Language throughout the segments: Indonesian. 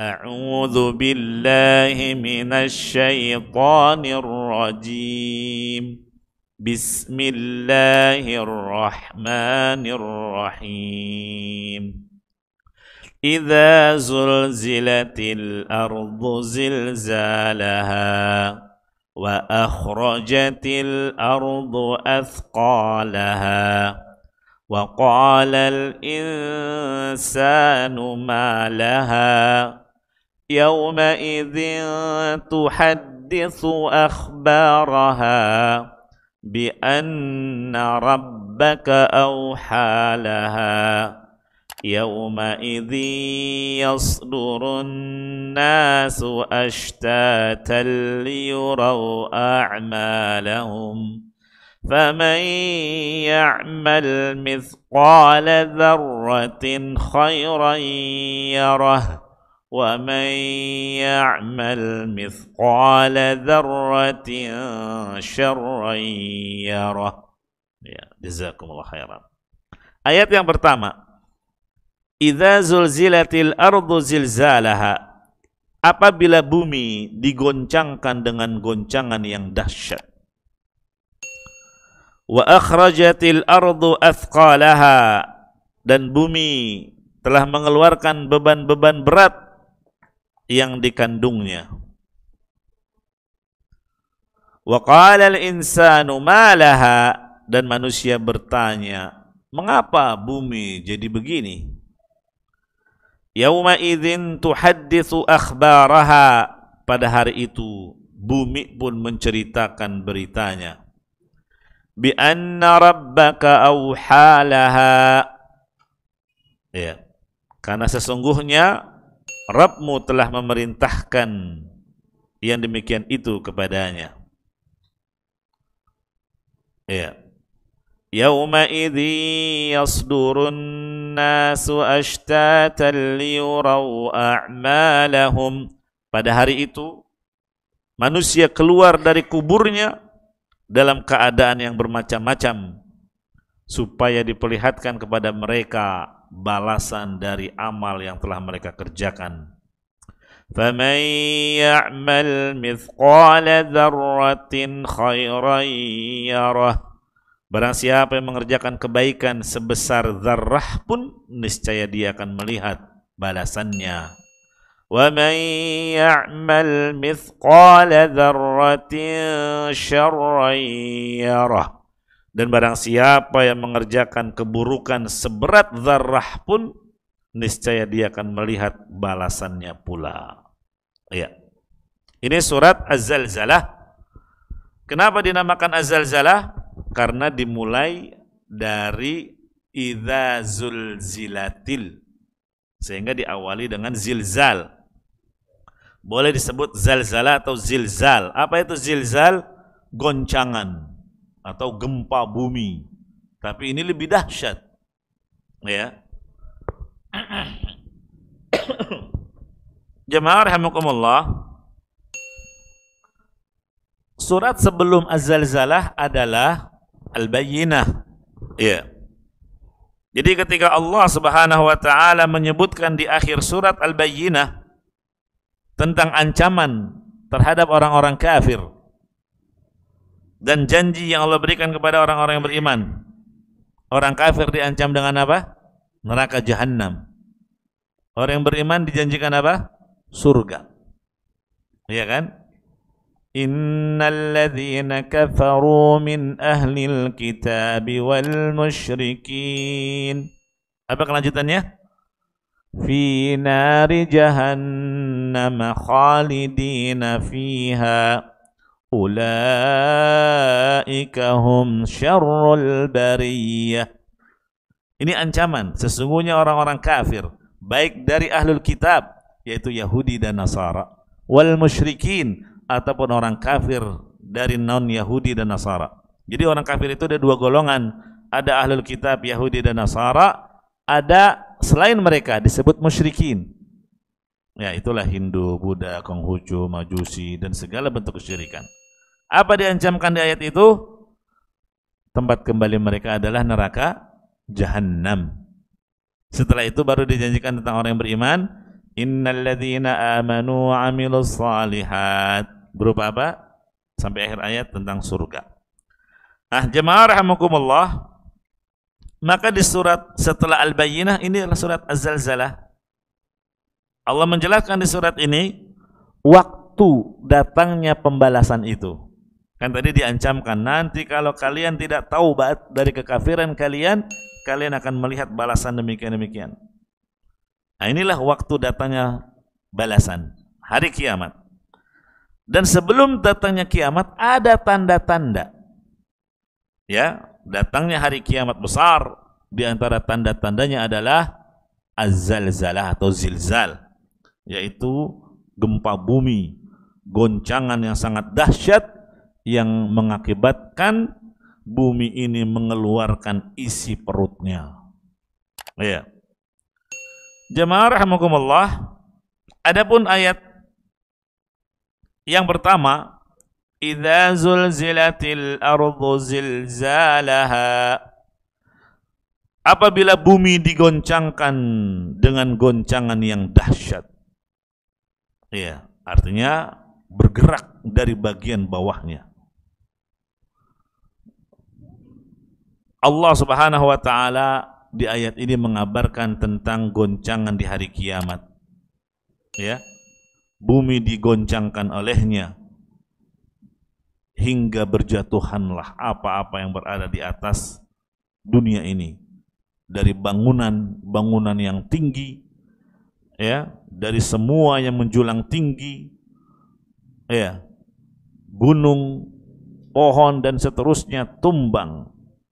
أعوذ بالله من الشيطان الرجيم بسم الله الرحمن الرحيم إذا زلزلت الأرض زلزالها وأخرجت الأرض أثقالها وقال الإنسان ما لها يومئذ تحدث اخبارها بان ربك اوحى لها يومئذ يصدر الناس اشتاتا ليروا اعمالهم فمن يعمل مثقال ذره خيرا يره ومن يعمل مثقال ذرة شرا يره ya jazakumullah khairan ayat yang pertama idza zulzilatil ardu zilzalaha apabila bumi digoncangkan dengan goncangan yang dahsyat wa akhrajatil ardu athqalaha dan bumi telah mengeluarkan beban-beban berat yang dikandungnya. Wa qala al-insanu malaha dan manusia bertanya, mengapa bumi jadi begini? Yauma idzin tuhaddithu akhbaraha pada hari itu bumi pun menceritakan beritanya. Bi anna rabbaka auhalaha. Ya. Karena sesungguhnya Rabbmu telah memerintahkan yang demikian itu kepadanya. Ya. Yawma idhi yasdurun nasu ashtatan liyurau a'malahum. Pada hari itu manusia keluar dari kuburnya dalam keadaan yang bermacam-macam supaya diperlihatkan kepada mereka balasan dari amal yang telah mereka kerjakan. فَمَنْ يَعْمَلْ مِثْقَالَ ذَرَّةٍ خَيْرًا يَرَهُ Barang siapa yang mengerjakan kebaikan sebesar zarrah pun, niscaya dia akan melihat balasannya. وَمَنْ يَعْمَلْ مِثْقَالَ ذَرَّةٍ شَرًّا يَرَهُ dan barang siapa yang mengerjakan keburukan seberat zarah pun, niscaya dia akan melihat balasannya pula. Ya. Ini surat Az-Zalzalah. Kenapa dinamakan Az-Zalzalah? Karena dimulai dari idza zulzilatil. Sehingga diawali dengan zilzal. Boleh disebut zalzalah atau zilzal. Apa itu zilzal? Goncangan atau gempa bumi. Tapi ini lebih dahsyat. Ya. Jemaah rahimakumullah. Surat sebelum Az-Zalzalah adalah Al-Bayyinah. Ya. Jadi ketika Allah Subhanahu wa taala menyebutkan di akhir surat Al-Bayyinah tentang ancaman terhadap orang-orang kafir, dan janji yang Allah berikan kepada orang-orang yang beriman. Orang kafir diancam dengan apa? Neraka jahanam. Orang yang beriman dijanjikan apa? Surga. Iya kan? Innal kafaru min ahlil kitab wal musyrikin. Apa kelanjutannya? Fi nari jahannam khalidina fiha. Ulaika hum شر البرية Ini ancaman. Sesungguhnya orang-orang kafir. Baik dari ahlul kitab. Yaitu Yahudi dan Nasara. Wal musyrikin. Ataupun orang kafir dari non Yahudi dan Nasara. Jadi orang kafir itu ada dua golongan. Ada ahlul kitab Yahudi dan Nasara. Ada selain mereka disebut musyrikin. Ya itulah Hindu, Buddha, Konghucu, Majusi dan segala bentuk kesyirikan. Apa diancamkan di ayat itu? Tempat kembali mereka adalah neraka jahannam. Setelah itu baru dijanjikan tentang orang yang beriman, innalladzina amanu amilus salihat. Berupa apa? Sampai akhir ayat tentang surga. Ah, jemaah rahmukumullah. Maka di surat setelah Al-Bayyinah ini adalah surat Az-Zalzalah. Allah menjelaskan di surat ini waktu datangnya pembalasan itu. Kan tadi diancamkan nanti kalau kalian tidak taubat dari kekafiran kalian, kalian akan melihat balasan demikian-demikian. Nah, inilah waktu datangnya balasan, hari kiamat. Dan sebelum datangnya kiamat ada tanda-tanda. Ya, datangnya hari kiamat besar di antara tanda-tandanya adalah az-zalzalah atau zilzal, yaitu gempa bumi, goncangan yang sangat dahsyat yang mengakibatkan bumi ini mengeluarkan isi perutnya. Ya. Jemaah rahimakumullah, adapun ayat yang pertama, "Idza zulzilatil ardu zilzalaha." Apabila bumi digoncangkan dengan goncangan yang dahsyat. Ya, artinya bergerak dari bagian bawahnya. Allah Subhanahu wa taala di ayat ini mengabarkan tentang goncangan di hari kiamat. Ya. Bumi digoncangkan olehnya hingga berjatuhanlah apa-apa yang berada di atas dunia ini. Dari bangunan-bangunan yang tinggi ya, dari semua yang menjulang tinggi ya, gunung, pohon dan seterusnya tumbang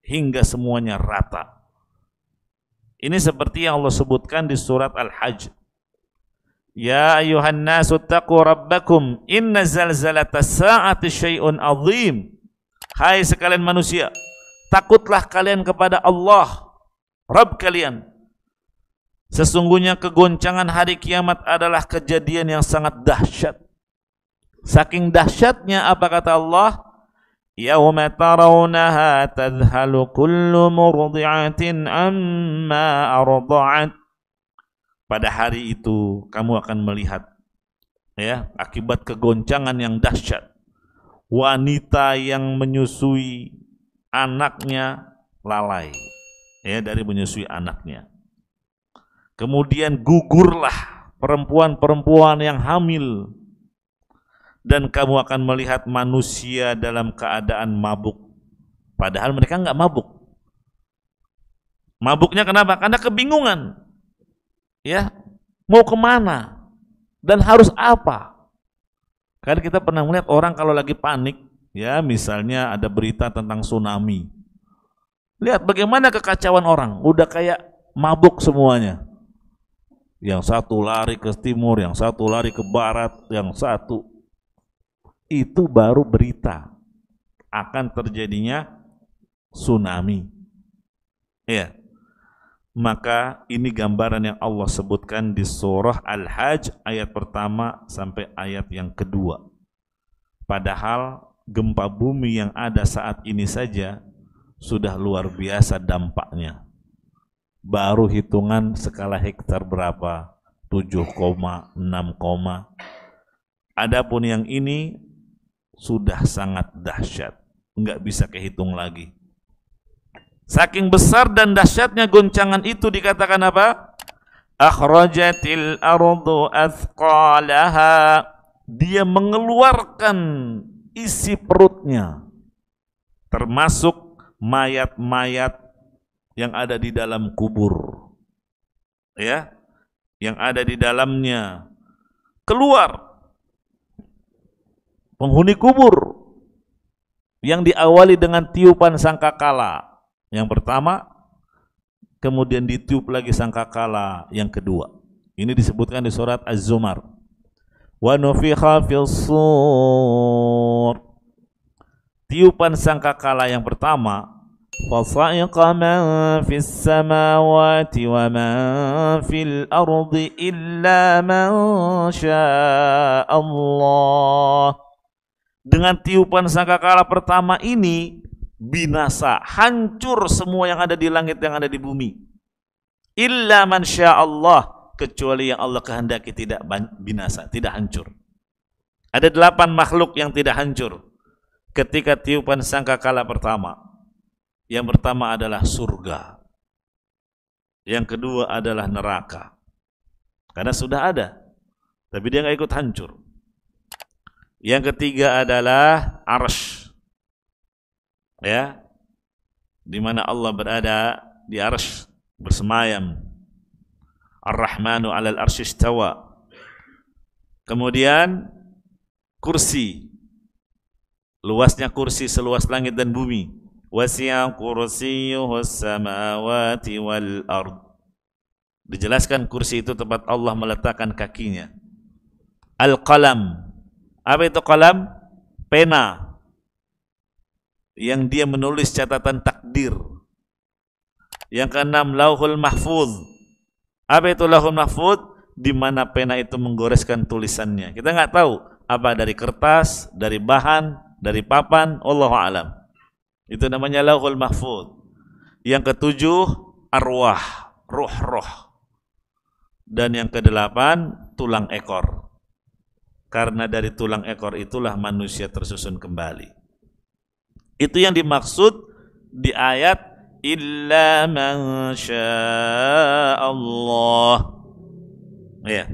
hingga semuanya rata. Ini seperti yang Allah sebutkan di surat Al-Hajj. Ya ayuhan nasu taqu rabbakum inna zalzalata sa'ati syai'un azim. Hai sekalian manusia, takutlah kalian kepada Allah, Rabb kalian. Sesungguhnya kegoncangan hari kiamat adalah kejadian yang sangat dahsyat. Saking dahsyatnya apa kata Allah? يوم ترونها تذهل كل مرضعة أما أرضعت pada hari itu kamu akan melihat ya akibat kegoncangan yang dahsyat wanita yang menyusui anaknya lalai ya dari menyusui anaknya kemudian gugurlah perempuan-perempuan yang hamil dan kamu akan melihat manusia dalam keadaan mabuk padahal mereka nggak mabuk mabuknya kenapa karena kebingungan ya mau kemana dan harus apa karena kita pernah melihat orang kalau lagi panik ya misalnya ada berita tentang tsunami lihat bagaimana kekacauan orang udah kayak mabuk semuanya yang satu lari ke timur, yang satu lari ke barat, yang satu itu baru berita akan terjadinya tsunami. Ya. Maka ini gambaran yang Allah sebutkan di surah Al-Hajj ayat pertama sampai ayat yang kedua. Padahal gempa bumi yang ada saat ini saja sudah luar biasa dampaknya. Baru hitungan skala hektar berapa? 7,6, Adapun yang ini sudah sangat dahsyat. Nggak bisa kehitung lagi. Saking besar dan dahsyatnya goncangan itu dikatakan apa? Akhrajatil ardu athqalaha. Dia mengeluarkan isi perutnya. Termasuk mayat-mayat yang ada di dalam kubur. Ya, yang ada di dalamnya keluar penghuni kubur yang diawali dengan tiupan sangkakala yang pertama kemudian ditiup lagi sangkakala yang kedua ini disebutkan di surat Az-Zumar wa nufikha sur tiupan sangkakala yang pertama فصعق illa allah dengan tiupan sangkakala pertama ini binasa, hancur semua yang ada di langit yang ada di bumi. Illa man Allah kecuali yang Allah kehendaki tidak binasa, tidak hancur. Ada delapan makhluk yang tidak hancur ketika tiupan sangkakala pertama. Yang pertama adalah surga. Yang kedua adalah neraka. Karena sudah ada. Tapi dia nggak ikut hancur. Yang ketiga adalah arsh. Ya. Di mana Allah berada di arsh bersemayam. Ar-Rahmanu 'alal arsh istawa. Kemudian kursi. Luasnya kursi seluas langit dan bumi. Wasi'a kursiyuhu samawati wal ard. Dijelaskan kursi itu tempat Allah meletakkan kakinya. Al-qalam apa itu kolam? Pena. Yang dia menulis catatan takdir. Yang keenam, lauhul mahfud. Apa itu lauhul mahfud? Di mana pena itu menggoreskan tulisannya. Kita nggak tahu apa dari kertas, dari bahan, dari papan, Allah alam. Itu namanya lauhul mahfud. Yang ketujuh, arwah, ruh-ruh. Dan yang kedelapan, tulang ekor karena dari tulang ekor itulah manusia tersusun kembali. Itu yang dimaksud di ayat illa man Allah. Ya.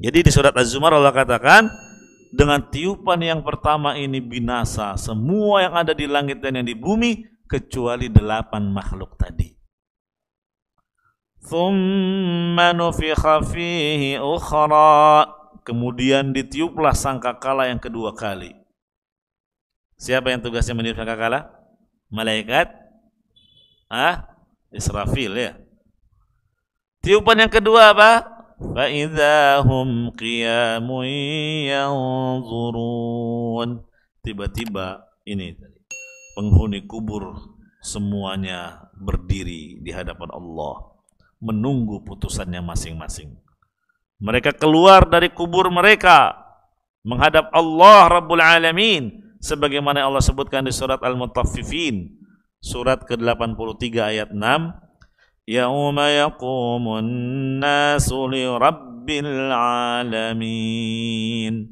Jadi di surat Az-Zumar Allah katakan dengan tiupan yang pertama ini binasa semua yang ada di langit dan yang di bumi kecuali delapan makhluk tadi. ثم نفخ فيه أخرى Kemudian ditiuplah sangkakala yang kedua kali. Siapa yang tugasnya meniup sangkakala? Malaikat ah Israfil ya. Tiupan yang kedua apa? kiamu ya qiyamun Tiba-tiba ini tadi penghuni kubur semuanya berdiri di hadapan Allah menunggu putusannya masing-masing. Mereka keluar dari kubur mereka menghadap Allah Rabbul Alamin sebagaimana Allah sebutkan di surat Al-Mutaffifin surat ke-83 ayat 6 Yauma yaqumun nasu li rabbil alamin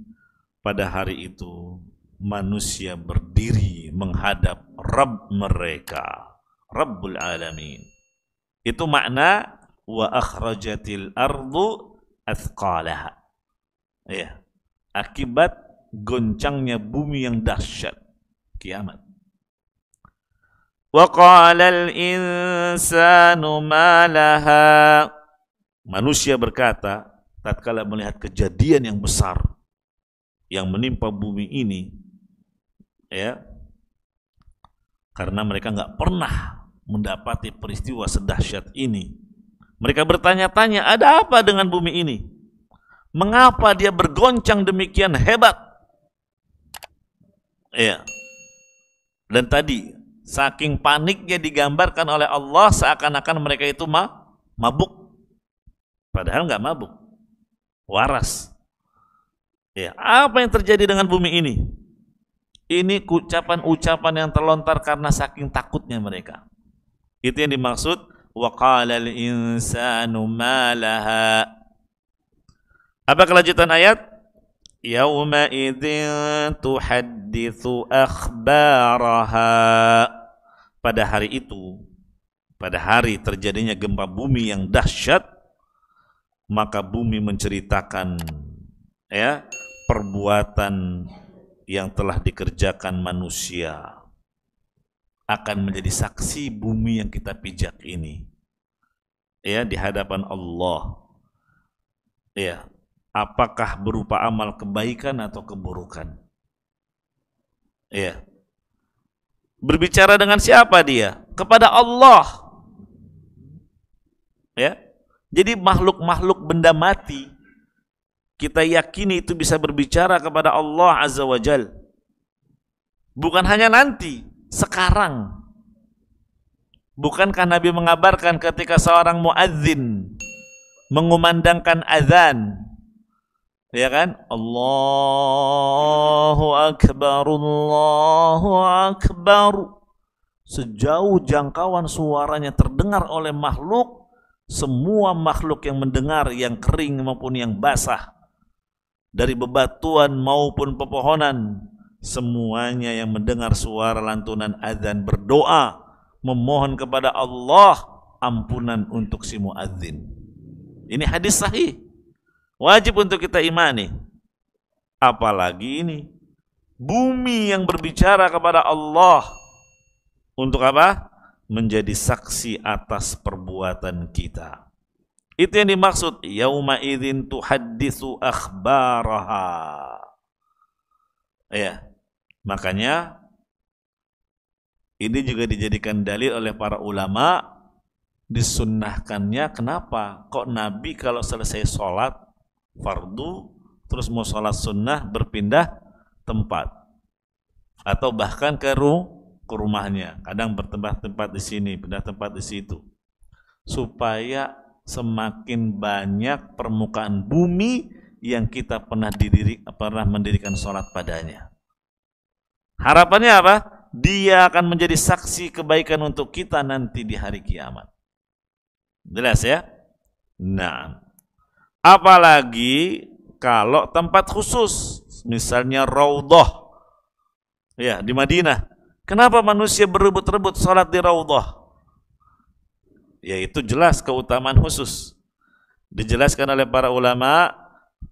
Pada hari itu manusia berdiri menghadap Rabb mereka Rabbul alamin Itu makna wa akhrajatil ardu athqalaha. Ya. Akibat goncangnya bumi yang dahsyat kiamat. Waqala al-insanu ma laha. Manusia berkata tatkala melihat kejadian yang besar yang menimpa bumi ini ya karena mereka nggak pernah mendapati peristiwa sedahsyat ini mereka bertanya-tanya, ada apa dengan bumi ini? Mengapa dia bergoncang demikian hebat? Ya. Dan tadi, saking paniknya digambarkan oleh Allah seakan-akan mereka itu mabuk. Padahal nggak mabuk. Waras. Ya, apa yang terjadi dengan bumi ini? Ini ucapan-ucapan yang terlontar karena saking takutnya mereka. Itu yang dimaksud وقال الإنسان ما لها Apa kelanjutan ayat? يومئذ تحدث أخبارها Pada hari itu, pada hari terjadinya gempa bumi yang dahsyat, maka bumi menceritakan ya perbuatan yang telah dikerjakan manusia akan menjadi saksi bumi yang kita pijak ini. Ya, di hadapan Allah. Ya, apakah berupa amal kebaikan atau keburukan? Ya. Berbicara dengan siapa dia? Kepada Allah. Ya. Jadi makhluk-makhluk benda mati kita yakini itu bisa berbicara kepada Allah Azza wa Jal. Bukan hanya nanti, sekarang. Bukankah Nabi mengabarkan ketika seorang muadzin mengumandangkan azan? Ya kan? Allahu akbar, Allahu akbar. Sejauh jangkauan suaranya terdengar oleh makhluk, semua makhluk yang mendengar yang kering maupun yang basah dari bebatuan maupun pepohonan semuanya yang mendengar suara lantunan azan berdoa memohon kepada Allah ampunan untuk si muadzin. Ini hadis sahih. Wajib untuk kita imani. Apalagi ini bumi yang berbicara kepada Allah untuk apa? Menjadi saksi atas perbuatan kita. Itu yang dimaksud yauma idzin tuhaddisu akhbaraha. Ya, Makanya ini juga dijadikan dalil oleh para ulama disunnahkannya kenapa kok Nabi kalau selesai sholat fardu terus mau sholat sunnah berpindah tempat atau bahkan ke, ru ke rumahnya kadang bertempat tempat di sini pindah tempat di situ supaya semakin banyak permukaan bumi yang kita pernah didiri pernah mendirikan sholat padanya Harapannya apa? Dia akan menjadi saksi kebaikan untuk kita nanti di hari kiamat. Jelas ya? Nah, apalagi kalau tempat khusus, misalnya Raudhah. Ya, di Madinah. Kenapa manusia berebut-rebut sholat di Raudhah? itu jelas keutamaan khusus. Dijelaskan oleh para ulama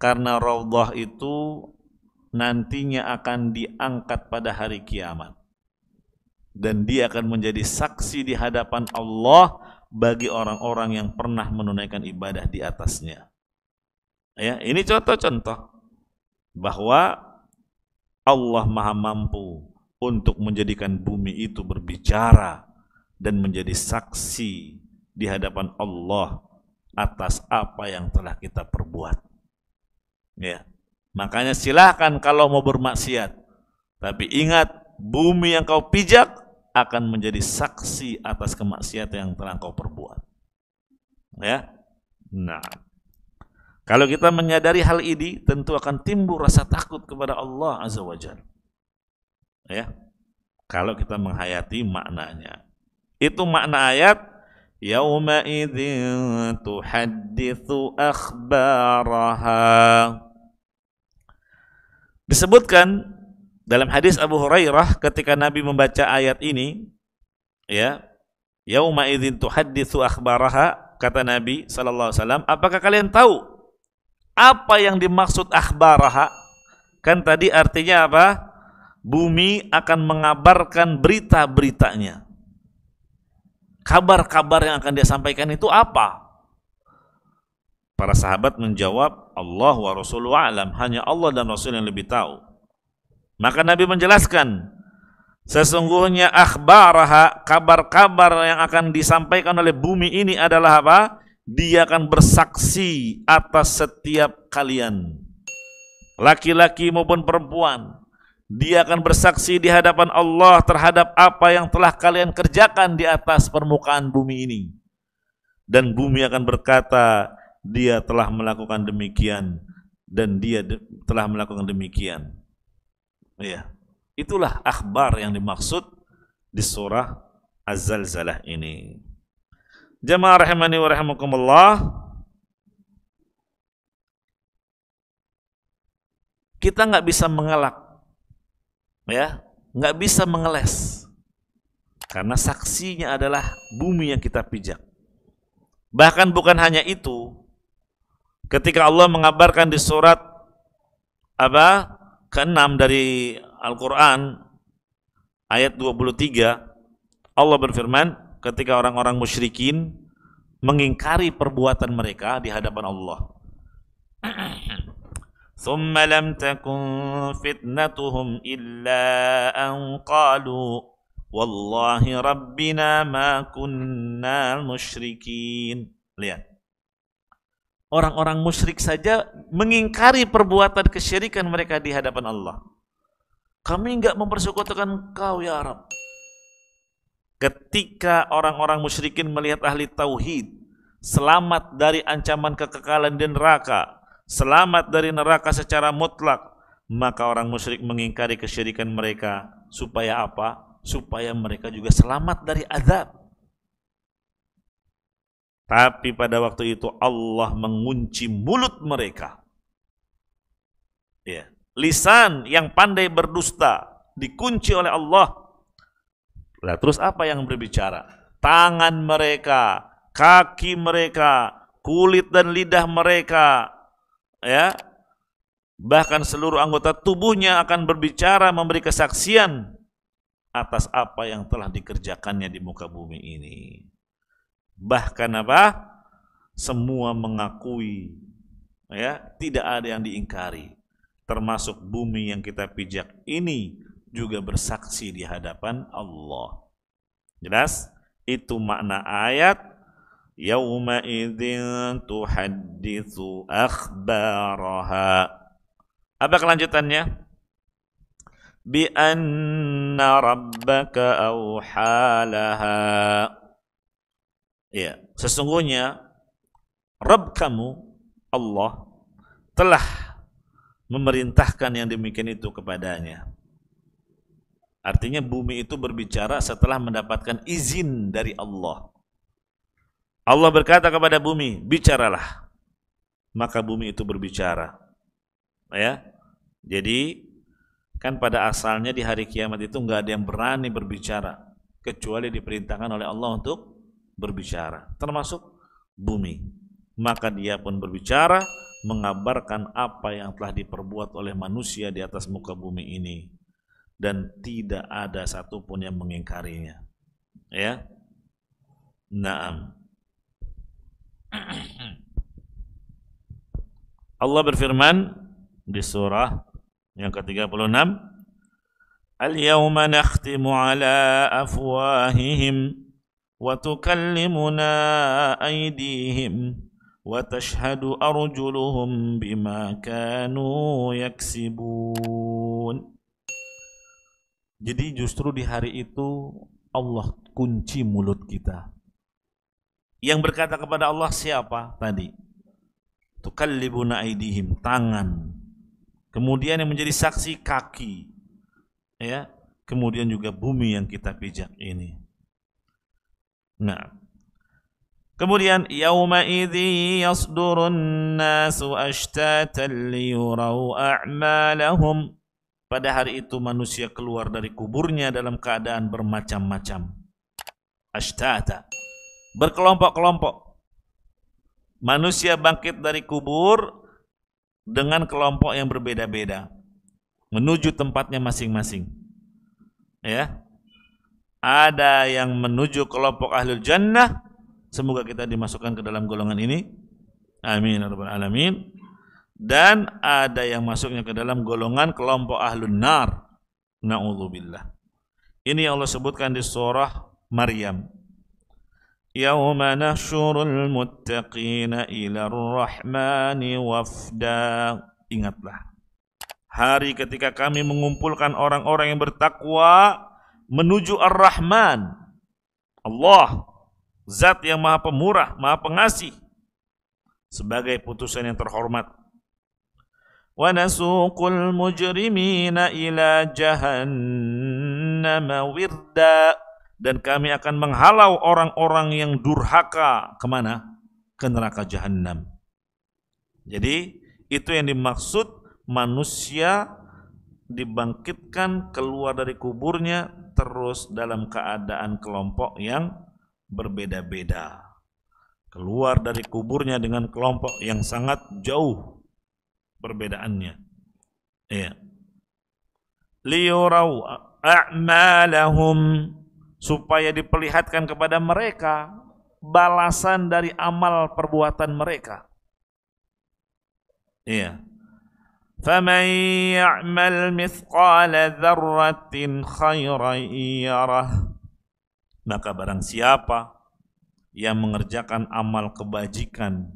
karena Raudhah itu nantinya akan diangkat pada hari kiamat dan dia akan menjadi saksi di hadapan Allah bagi orang-orang yang pernah menunaikan ibadah di atasnya. Ya, ini contoh-contoh bahwa Allah Maha Mampu untuk menjadikan bumi itu berbicara dan menjadi saksi di hadapan Allah atas apa yang telah kita perbuat. Ya. Makanya silahkan kalau mau bermaksiat. Tapi ingat, bumi yang kau pijak akan menjadi saksi atas kemaksiatan yang telah kau perbuat. Ya. Nah. Kalau kita menyadari hal ini, tentu akan timbul rasa takut kepada Allah Azza wa Jal. Ya. Kalau kita menghayati maknanya. Itu makna ayat yauma idzin akhbaraha Disebutkan dalam hadis Abu Hurairah ketika Nabi membaca ayat ini, ya, yauma idzin tuhaddithu akhbaraha kata Nabi sallallahu alaihi wasallam, apakah kalian tahu apa yang dimaksud akhbaraha? Kan tadi artinya apa? Bumi akan mengabarkan berita-beritanya. Kabar-kabar yang akan dia sampaikan itu apa? Para sahabat menjawab, Allah wa Rasulullah alam, hanya Allah dan Rasul yang lebih tahu. Maka Nabi menjelaskan, sesungguhnya akhbaraha, kabar-kabar yang akan disampaikan oleh bumi ini adalah apa? Dia akan bersaksi atas setiap kalian. Laki-laki maupun perempuan. Dia akan bersaksi di hadapan Allah terhadap apa yang telah kalian kerjakan di atas permukaan bumi ini. Dan bumi akan berkata, dia telah melakukan demikian dan dia de telah melakukan demikian. Ya. Itulah akhbar yang dimaksud di surah Az-Zalzalah ini. Jamaah rahimani wa rahimakumullah. Kita nggak bisa mengelak. Ya, nggak bisa mengeles. Karena saksinya adalah bumi yang kita pijak. Bahkan bukan hanya itu, ketika Allah mengabarkan di surat apa ke-6 dari Al-Qur'an ayat 23 Allah berfirman ketika orang-orang musyrikin mengingkari perbuatan mereka di hadapan Allah ثم لم تكن فتنتهم إلا أن قالوا والله ربنا ما كنا مشركين lihat Orang-orang musyrik saja mengingkari perbuatan kesyirikan mereka di hadapan Allah. Kami enggak mempersekutukan kau ya Arab. Ketika orang-orang musyrikin melihat ahli tauhid selamat dari ancaman kekekalan di neraka, selamat dari neraka secara mutlak, maka orang musyrik mengingkari kesyirikan mereka supaya apa? Supaya mereka juga selamat dari azab. Tapi pada waktu itu Allah mengunci mulut mereka. Ya. Lisan yang pandai berdusta dikunci oleh Allah. Nah, terus apa yang berbicara? Tangan mereka, kaki mereka, kulit dan lidah mereka, ya. Bahkan seluruh anggota tubuhnya akan berbicara memberi kesaksian atas apa yang telah dikerjakannya di muka bumi ini bahkan apa semua mengakui ya tidak ada yang diingkari termasuk bumi yang kita pijak ini juga bersaksi di hadapan Allah jelas itu makna ayat yauma idzin tuhadditsu akhbaraha apa kelanjutannya bi anna rabbaka auhalaha Ya, sesungguhnya Rabb kamu Allah telah memerintahkan yang demikian itu kepadanya. Artinya bumi itu berbicara setelah mendapatkan izin dari Allah. Allah berkata kepada bumi, bicaralah. Maka bumi itu berbicara. Ya. Jadi kan pada asalnya di hari kiamat itu nggak ada yang berani berbicara kecuali diperintahkan oleh Allah untuk berbicara, termasuk bumi. Maka dia pun berbicara mengabarkan apa yang telah diperbuat oleh manusia di atas muka bumi ini dan tidak ada satupun yang mengingkarinya. Ya. Naam. Allah berfirman di surah yang ke-36 Al-yawma nakhtimu ala afwahihim وتكلمنا أيديهم وتشهد أرجلهم بما كانوا يكسبون Jadi justru di hari itu Allah kunci mulut kita. Yang berkata kepada Allah siapa tadi? Tukallibuna aidihim, tangan. Kemudian yang menjadi saksi kaki. Ya, kemudian juga bumi yang kita pijak ini. Nah. Kemudian yauma idzi yasdurun nasu ashtatan liyurau a'malahum. Pada hari itu manusia keluar dari kuburnya dalam keadaan bermacam-macam. Ashtata. Berkelompok-kelompok. Manusia bangkit dari kubur dengan kelompok yang berbeda-beda menuju tempatnya masing-masing. Ya ada yang menuju kelompok ahlul jannah semoga kita dimasukkan ke dalam golongan ini amin ya rabbal alamin dan ada yang masuknya ke dalam golongan kelompok ahlun nar naudzubillah ini yang Allah sebutkan di surah Maryam yauma nahsyurul muttaqina ila rahmani wafda Ingatlah hari ketika kami mengumpulkan orang-orang yang bertakwa menuju Ar-Rahman. Allah, zat yang maha pemurah, maha pengasih. Sebagai putusan yang terhormat. وَنَسُوقُ الْمُجْرِمِينَ إِلَى جَهَنَّمَ وِرْدًا Dan kami akan menghalau orang-orang yang durhaka. Kemana? Ke neraka Jahannam. Jadi, itu yang dimaksud manusia dibangkitkan keluar dari kuburnya terus dalam keadaan kelompok yang berbeda-beda. Keluar dari kuburnya dengan kelompok yang sangat jauh perbedaannya. Iya. Liurau a'malahum supaya diperlihatkan kepada mereka balasan dari amal perbuatan mereka. Iya. فمن يعمل مثقال ذَرَّةٍ khairan yarah maka barang siapa yang mengerjakan amal kebajikan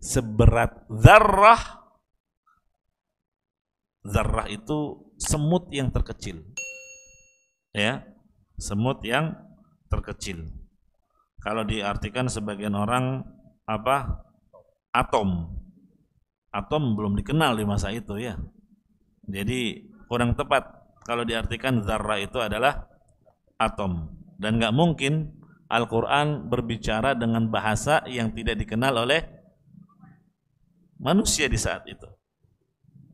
seberat zarrah zarrah itu semut yang terkecil ya semut yang terkecil kalau diartikan sebagian orang apa atom atom belum dikenal di masa itu ya. Jadi kurang tepat kalau diartikan zarra itu adalah atom dan nggak mungkin Al-Qur'an berbicara dengan bahasa yang tidak dikenal oleh manusia di saat itu.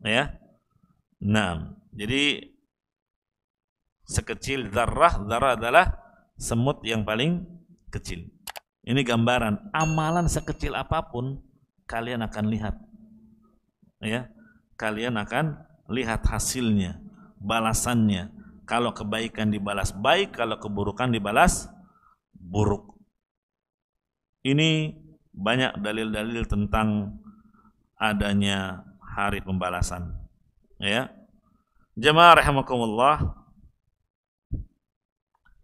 Ya. Nah, jadi sekecil zarrah, zarrah adalah semut yang paling kecil. Ini gambaran amalan sekecil apapun kalian akan lihat ya kalian akan lihat hasilnya balasannya kalau kebaikan dibalas baik kalau keburukan dibalas buruk ini banyak dalil-dalil tentang adanya hari pembalasan ya jemaah rahimakumullah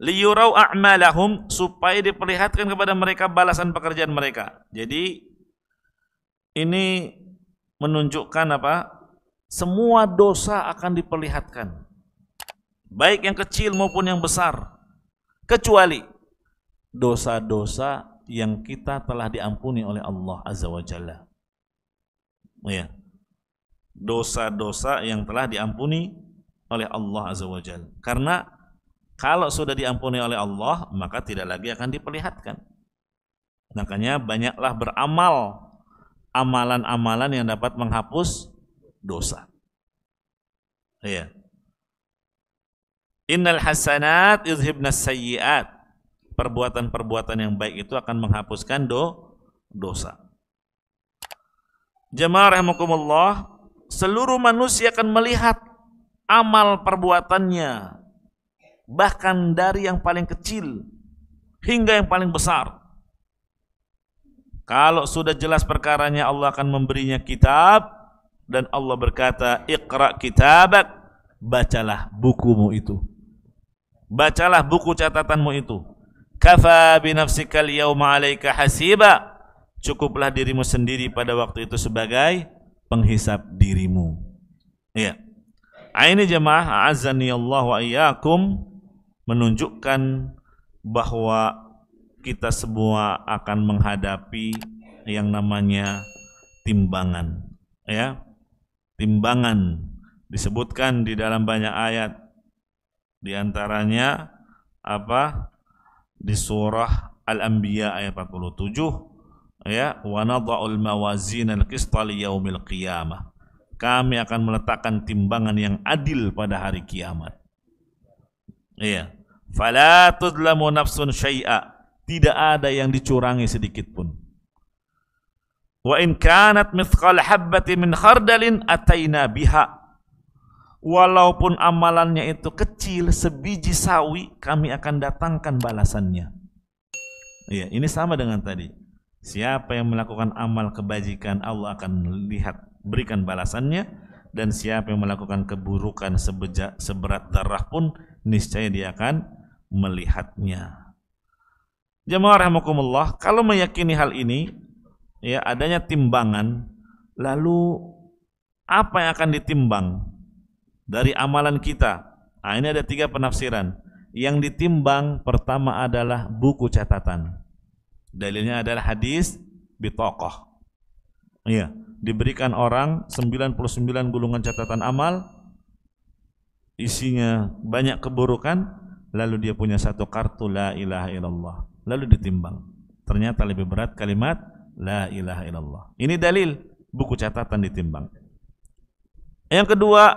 liyurau a'malahum supaya diperlihatkan kepada mereka balasan pekerjaan mereka jadi ini menunjukkan apa? Semua dosa akan diperlihatkan. Baik yang kecil maupun yang besar. Kecuali dosa-dosa yang kita telah diampuni oleh Allah Azza wa Jalla. Ya. Dosa-dosa yang telah diampuni oleh Allah Azza wa Jalla. Karena kalau sudah diampuni oleh Allah, maka tidak lagi akan diperlihatkan. Makanya banyaklah beramal amalan-amalan yang dapat menghapus dosa. Iya. Innal hasanat yuzhibnas sayyiat. Perbuatan-perbuatan yang baik itu akan menghapuskan do dosa. Jemaah rahimakumullah, seluruh manusia akan melihat amal perbuatannya bahkan dari yang paling kecil hingga yang paling besar. Kalau sudah jelas perkaranya Allah akan memberinya kitab dan Allah berkata, ikra kitabak." Bacalah bukumu itu. Bacalah buku catatanmu itu. Kafa binafsikal yauma 'alaika hasiba. Cukuplah dirimu sendiri pada waktu itu sebagai penghisap dirimu. ya Ini jemaah azani Allah wa iyyakum menunjukkan bahwa kita semua akan menghadapi yang namanya timbangan ya timbangan disebutkan di dalam banyak ayat di antaranya apa di surah Al-Anbiya ayat 47 ya wa nadha'ul mawazin al-qista liyaumil qiyamah kami akan meletakkan timbangan yang adil pada hari kiamat iya fala tudlamu nafsun syai'a tidak ada yang dicurangi sedikit pun. Wa in kanat mithqal habbati min khardalin ataina biha. Walaupun amalannya itu kecil sebiji sawi, kami akan datangkan balasannya. Iya, ini sama dengan tadi. Siapa yang melakukan amal kebajikan, Allah akan lihat berikan balasannya dan siapa yang melakukan keburukan seberat darah pun niscaya dia akan melihatnya. Jemaah rahimakumullah, kalau meyakini hal ini, ya adanya timbangan, lalu apa yang akan ditimbang dari amalan kita? Nah, ini ada tiga penafsiran. Yang ditimbang pertama adalah buku catatan. Dalilnya adalah hadis bitokoh. Iya, diberikan orang 99 gulungan catatan amal, isinya banyak keburukan, lalu dia punya satu kartu la ilaha illallah lalu ditimbang. Ternyata lebih berat kalimat la ilaha illallah. Ini dalil buku catatan ditimbang. Yang kedua,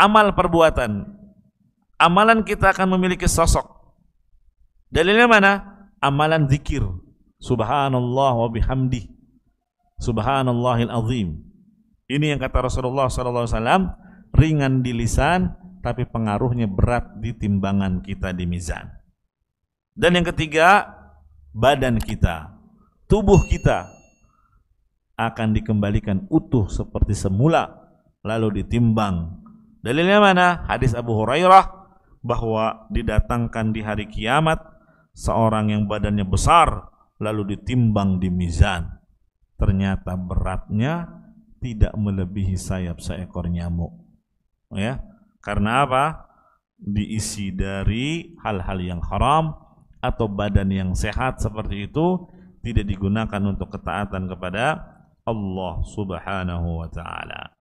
amal perbuatan. Amalan kita akan memiliki sosok. Dalilnya mana? Amalan zikir. Subhanallah wa bihamdi. Subhanallahil azim. Ini yang kata Rasulullah SAW, ringan di lisan, tapi pengaruhnya berat di timbangan kita di mizan. Dan yang ketiga, badan kita, tubuh kita akan dikembalikan utuh seperti semula lalu ditimbang. Dalilnya mana? Hadis Abu Hurairah bahwa didatangkan di hari kiamat seorang yang badannya besar lalu ditimbang di mizan. Ternyata beratnya tidak melebihi sayap seekor nyamuk. Ya. Karena apa? Diisi dari hal-hal yang haram atau badan yang sehat seperti itu tidak digunakan untuk ketaatan kepada Allah Subhanahu wa taala.